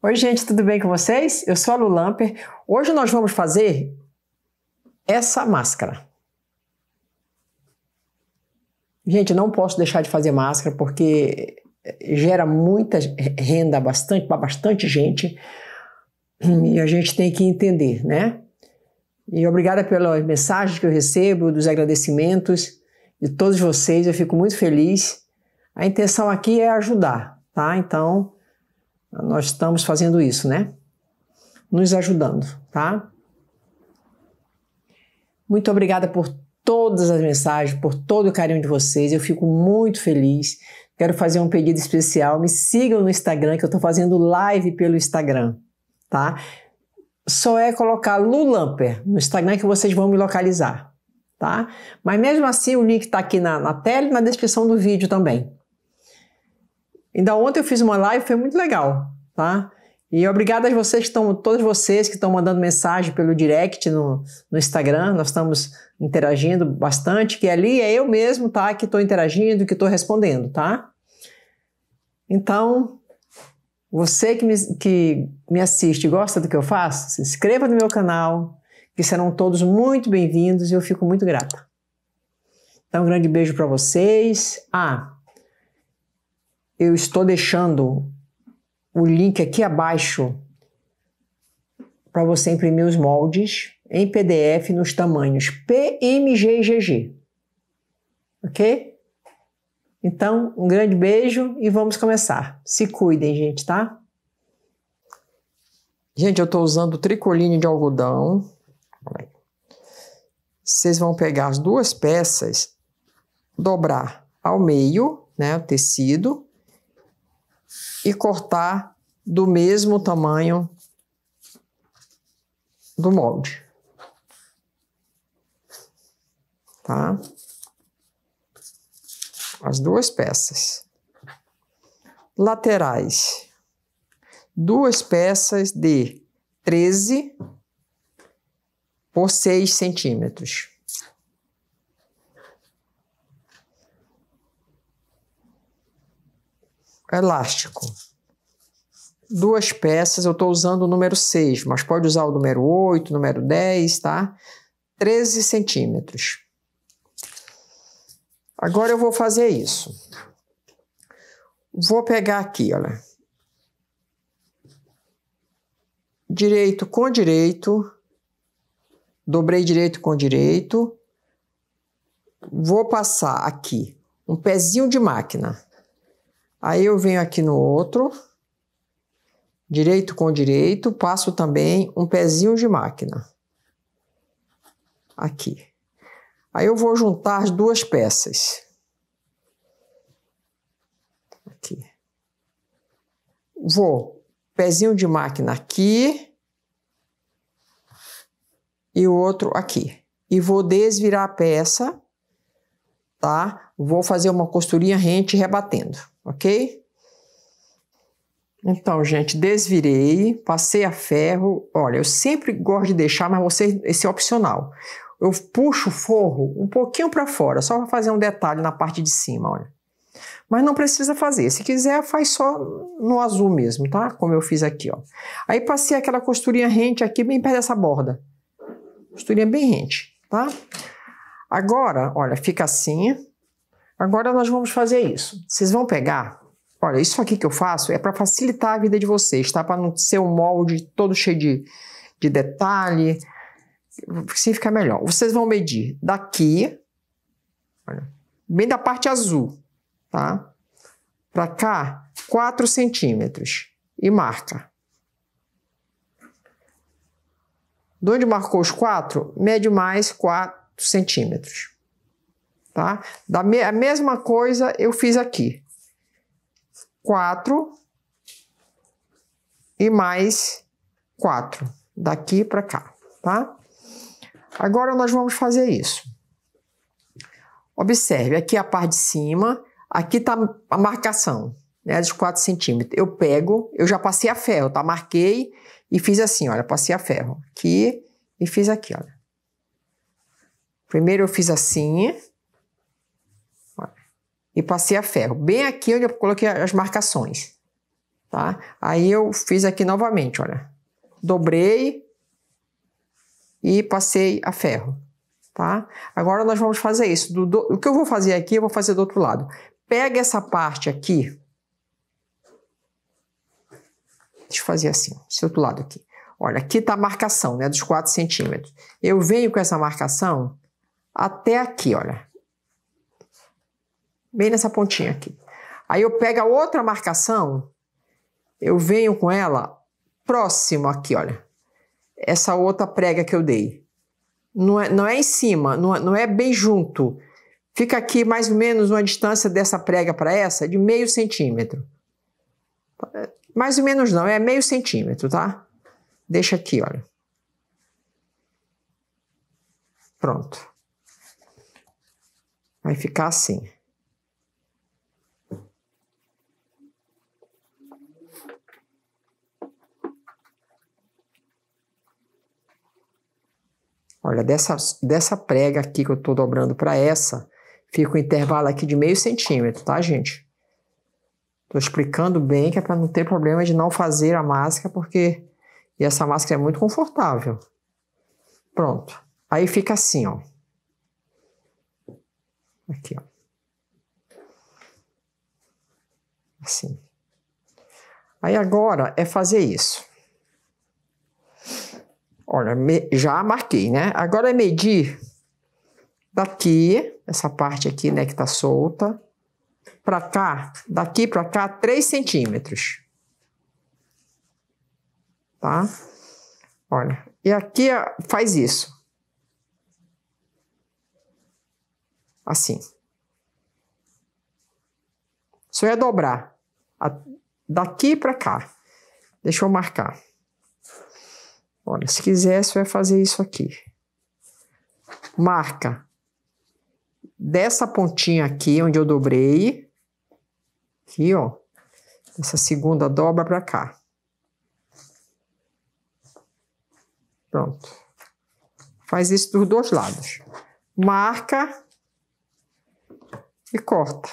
Oi, gente, tudo bem com vocês? Eu sou a Lu Lamper. Hoje nós vamos fazer essa máscara. Gente, não posso deixar de fazer máscara porque gera muita renda bastante para bastante gente e a gente tem que entender, né? E obrigada pelas mensagens que eu recebo, dos agradecimentos de todos vocês. Eu fico muito feliz. A intenção aqui é ajudar, tá? Então, nós estamos fazendo isso, né? Nos ajudando, tá? Muito obrigada por todas as mensagens, por todo o carinho de vocês. Eu fico muito feliz. Quero fazer um pedido especial. Me sigam no Instagram, que eu estou fazendo live pelo Instagram, tá? Só é colocar Lulamper no Instagram que vocês vão me localizar, tá? Mas mesmo assim, o link está aqui na, na tela e na descrição do vídeo também. Ainda ontem eu fiz uma live, foi muito legal, tá? E obrigado a vocês que estão, todos vocês que estão mandando mensagem pelo direct no, no Instagram. Nós estamos interagindo bastante, que ali é eu mesmo, tá? Que estou interagindo, que estou respondendo, tá? Então, você que me, que me assiste e gosta do que eu faço, se inscreva no meu canal, que serão todos muito bem-vindos e eu fico muito grata. Então, um grande beijo para vocês. Ah, eu estou deixando o link aqui abaixo para você imprimir os moldes em PDF nos tamanhos PMG e GG. Ok? Então, um grande beijo e vamos começar. Se cuidem, gente, tá? Gente, eu estou usando tricoline de algodão. Vocês vão pegar as duas peças, dobrar ao meio, né, o tecido, e cortar do mesmo tamanho do molde. Tá? As duas peças. Laterais. Duas peças de 13 por 6 centímetros. elástico. Duas peças, eu estou usando o número 6, mas pode usar o número 8, número 10, tá? 13 centímetros. Agora eu vou fazer isso. Vou pegar aqui, olha. Direito com direito, dobrei direito com direito. Vou passar aqui um pezinho de máquina Aí eu venho aqui no outro, direito com direito, passo também um pezinho de máquina. Aqui. Aí eu vou juntar as duas peças. Aqui. Vou pezinho de máquina aqui e o outro aqui. E vou desvirar a peça, tá? Vou fazer uma costurinha rente rebatendo ok? Então, gente, desvirei, passei a ferro. Olha, eu sempre gosto de deixar, mas você, esse é opcional. Eu puxo o forro um pouquinho para fora, só para fazer um detalhe na parte de cima, olha. Mas não precisa fazer. Se quiser, faz só no azul mesmo, tá? Como eu fiz aqui, ó. Aí passei aquela costurinha rente aqui, bem perto dessa borda. Costurinha bem rente, tá? Agora, olha, fica assim. Agora nós vamos fazer isso. Vocês vão pegar, olha, isso aqui que eu faço é para facilitar a vida de vocês, tá? Para não ser um molde todo cheio de, de detalhe, assim fica melhor. Vocês vão medir daqui, olha, bem da parte azul, tá? Para cá, 4 centímetros e marca. De onde marcou os 4, mede mais 4 centímetros. Tá? Da me a mesma coisa eu fiz aqui. 4 e mais 4, daqui para cá, tá? Agora nós vamos fazer isso. Observe, aqui a parte de cima, aqui tá a marcação, né, dos 4 centímetros. Eu pego, eu já passei a ferro, tá? Marquei e fiz assim, olha, passei a ferro aqui e fiz aqui, olha. Primeiro eu fiz assim, e passei a ferro, bem aqui onde eu coloquei as marcações, tá? Aí eu fiz aqui novamente, olha, dobrei e passei a ferro, tá? Agora nós vamos fazer isso, do, do, o que eu vou fazer aqui, eu vou fazer do outro lado. Pega essa parte aqui, deixa eu fazer assim, esse outro lado aqui. Olha, aqui está a marcação, né, dos 4 centímetros. Eu venho com essa marcação até aqui, olha bem nessa pontinha aqui. Aí eu pego a outra marcação, eu venho com ela próximo aqui, olha. Essa outra prega que eu dei. Não é, não é em cima, não é, não é bem junto. Fica aqui mais ou menos uma distância dessa prega para essa de meio centímetro. Mais ou menos não, é meio centímetro, tá? Deixa aqui, olha. Pronto. Vai ficar assim. Olha, dessa, dessa prega aqui que eu estou dobrando para essa, fica um intervalo aqui de meio centímetro, tá, gente? Estou explicando bem que é para não ter problema de não fazer a máscara, porque e essa máscara é muito confortável. Pronto. Aí fica assim, ó. Aqui, ó. Assim. Aí agora é fazer isso. Olha, me, já marquei, né? Agora é medir daqui, essa parte aqui, né, que tá solta, para cá, daqui para cá, 3 centímetros. Tá? Olha, e aqui faz isso. Assim. Isso é dobrar. Daqui para cá. Deixa eu marcar. Olha, se quiser, você vai fazer isso aqui. Marca dessa pontinha aqui, onde eu dobrei, aqui, ó, essa segunda dobra para cá. Pronto. Faz isso dos dois lados. Marca e corta.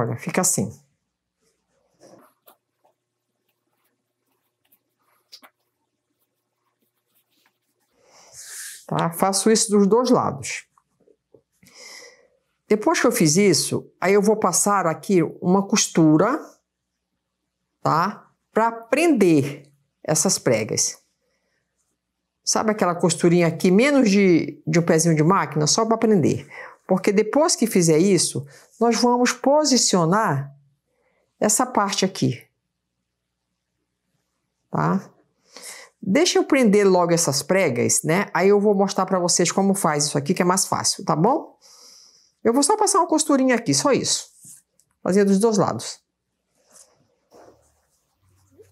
Olha, fica assim. Tá? Faço isso dos dois lados. Depois que eu fiz isso, aí eu vou passar aqui uma costura, tá? Para prender essas pregas. Sabe aquela costurinha aqui, menos de, de um pezinho de máquina, só para prender. Porque depois que fizer isso, nós vamos posicionar essa parte aqui. Tá? Deixa eu prender logo essas pregas, né? Aí eu vou mostrar para vocês como faz isso aqui, que é mais fácil, tá bom? Eu vou só passar uma costurinha aqui, só isso. Fazer dos dois lados.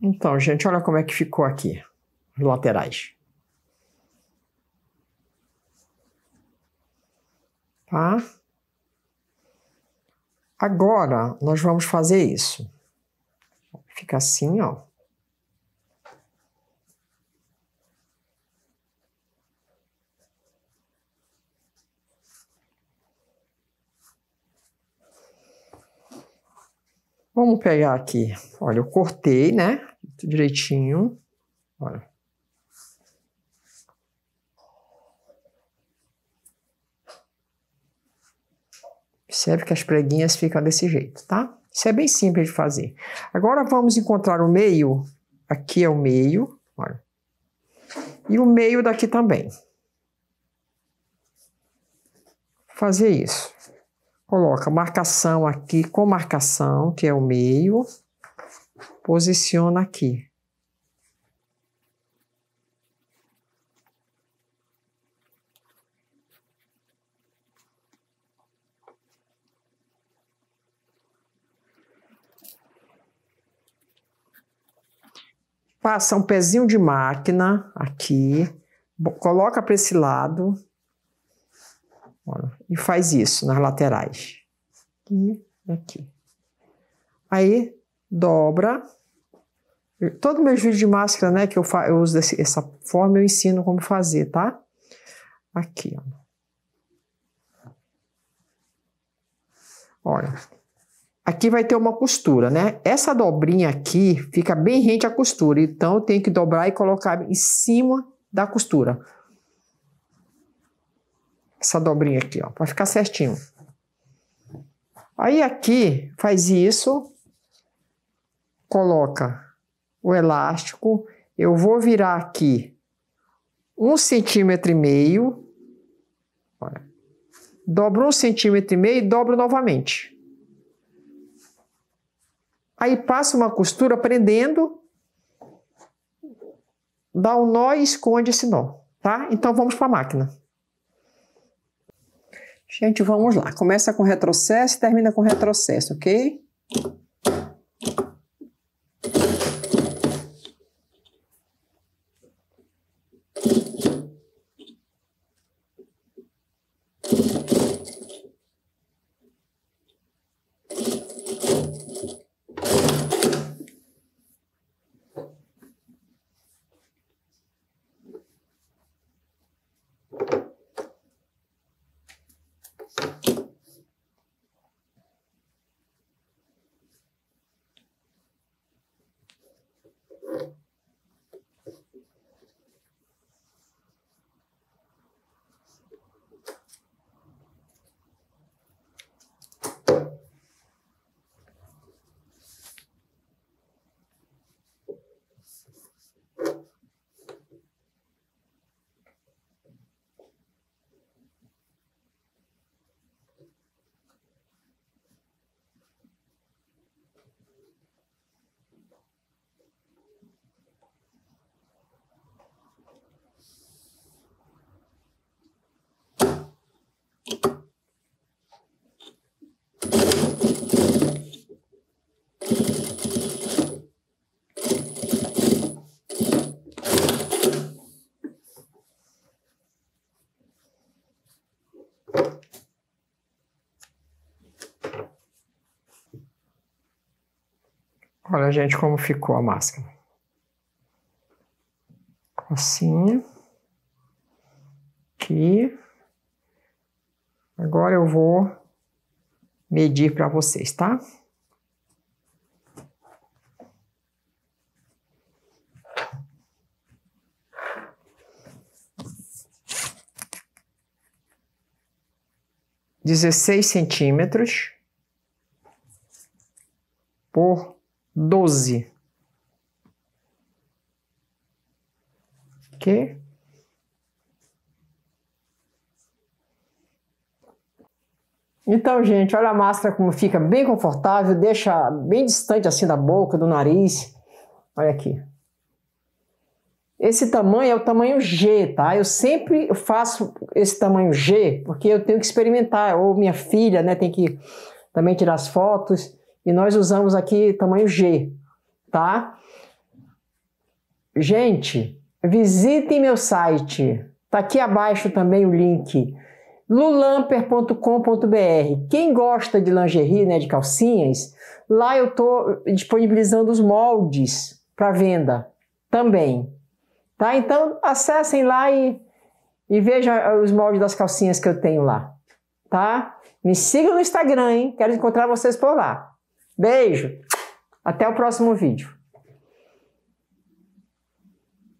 Então, gente, olha como é que ficou aqui, os laterais. tá? Agora, nós vamos fazer isso. Fica assim, ó. Vamos pegar aqui. Olha, eu cortei, né? Direitinho. Olha. Observe que as preguinhas ficam desse jeito, tá? Isso é bem simples de fazer. Agora vamos encontrar o meio. Aqui é o meio, olha. E o meio daqui também. Fazer isso. Coloca marcação aqui com marcação, que é o meio. Posiciona aqui. passa um pezinho de máquina aqui, coloca para esse lado e faz isso nas laterais. E aqui. Aí dobra. Todo meu vídeos de máscara, né, que eu, eu uso desse, essa forma, eu ensino como fazer, tá? Aqui, ó. Olha, Aqui vai ter uma costura, né? Essa dobrinha aqui fica bem rente à costura, então eu tenho que dobrar e colocar em cima da costura. Essa dobrinha aqui, ó, para ficar certinho. Aí aqui faz isso, coloca o elástico, eu vou virar aqui um centímetro e meio, dobro um centímetro e meio e dobro novamente aí passa uma costura prendendo, dá um nó e esconde esse nó, tá? Então vamos para a máquina. Gente, vamos lá. Começa com retrocesso e termina com retrocesso, ok? Olha, gente, como ficou a máscara. Assim. Aqui. Agora eu vou medir para vocês, tá? Dezesseis centímetros por doze. Ok? Então, gente, olha a máscara como fica bem confortável, deixa bem distante assim da boca, do nariz. Olha aqui. Esse tamanho é o tamanho G, tá? Eu sempre faço esse tamanho G porque eu tenho que experimentar, ou minha filha, né, tem que também tirar as fotos e nós usamos aqui tamanho G, tá? Gente, visitem meu site. Tá aqui abaixo também o link lulamper.com.br. Quem gosta de lingerie, né, de calcinhas, lá eu tô disponibilizando os moldes para venda também. Tá? Então, acessem lá e, e vejam os moldes das calcinhas que eu tenho lá, tá? Me sigam no Instagram, hein? Quero encontrar vocês por lá. Beijo! Até o próximo vídeo.